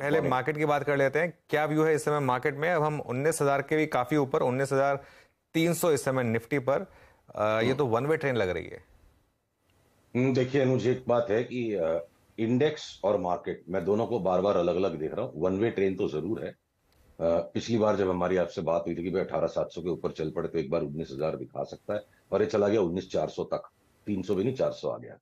पहले मार्केट की बात कर लेते हैं क्या व्यू है इस समय मार्केट में अब हम उन्नीस हजार के भी काफी ऊपर उन्नीस हजार तीन सौ इस समय निफ्टी पर ये तो वन वे ट्रेन लग रही है हम्म, देखिए अनुज एक बात है कि इंडेक्स और मार्केट मैं दोनों को बार बार अलग अलग देख रहा हूँ वन वे ट्रेन तो जरूर है पिछली बार जब हमारी आपसे बात हुई थी कि भाई अठारह सात सौ के ऊपर चल पड़े तो एक बार उन्नीस हजार दिखा सकता है और ये चला गया उन्नीस चार सौ तक तीन सौ भी नहीं चार सौ आ गया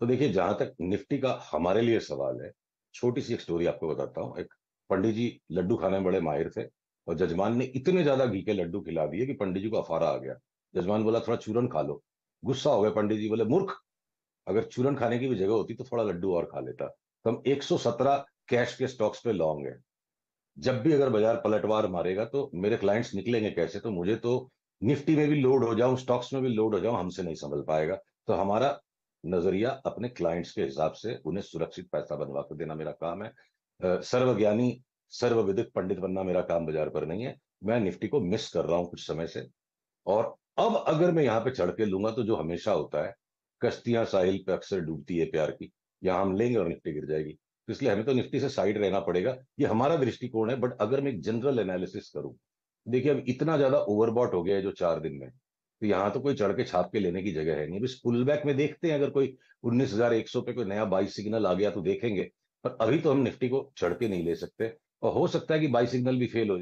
तो देखिए जहां तक निफ्टी का हमारे लिए सवाल है छोटी सी एक स्टोरी आपको बताता हूँ एक पंडित जी लड्डू खाने में बड़े माहिर थे और जजमान ने इतने ज्यादा घी के लड्डू खिला दिए कि पंडित जी को अफारा आ गया जजमान बोला थोड़ा चूरन खा लो गुस्सा हो गया पंडित जी बोले मूर्ख अगर चूरन खाने की भी जगह होती तो थोड़ा लड्डू और खा लेता तो हम एक कैश के स्टॉक्स पे लॉन्ग है जब भी अगर बाजार पलटवार मारेगा तो मेरे क्लाइंट्स निकलेंगे कैसे तो मुझे तो निफ्टी में भी लोड हो जाऊं स्टॉक्स में भी लोड हो जाऊं हमसे नहीं संभल पाएगा तो हमारा नजरिया अपने क्लाइंट्स के हिसाब से उन्हें सुरक्षित पैसा बनवा कर देना मेरा काम है सर्वज्ञानी सर्वविदित पंडित बनना मेरा काम बाजार पर नहीं है मैं निफ्टी को मिस कर रहा हूं कुछ समय से और अब अगर मैं यहाँ पे चढ़ के लूंगा तो जो हमेशा होता है कश्तियां साहिल पे अक्सर डूबती है प्यार की यहाँ हम लेंगे और निफ्टी गिर जाएगी तो इसलिए हमें तो निफ्टी से साइड रहना पड़ेगा ये हमारा दृष्टिकोण है बट अगर मैं एक जनरल एनालिसिस करूं देखिए अब इतना ज्यादा ओवरबॉट हो गया है जो चार दिन में तो यहाँ तो कोई चढ़ के छाप के लेने की जगह है नहीं अब इस पुल बैक में देखते हैं अगर कोई उन्नीस हजार एक सौ पे कोई नया बाई सिग्नल आ गया तो देखेंगे पर अभी तो हम निफ्टी को चढ़ के नहीं ले सकते और हो सकता है कि बाई सिग्नल भी फेल हो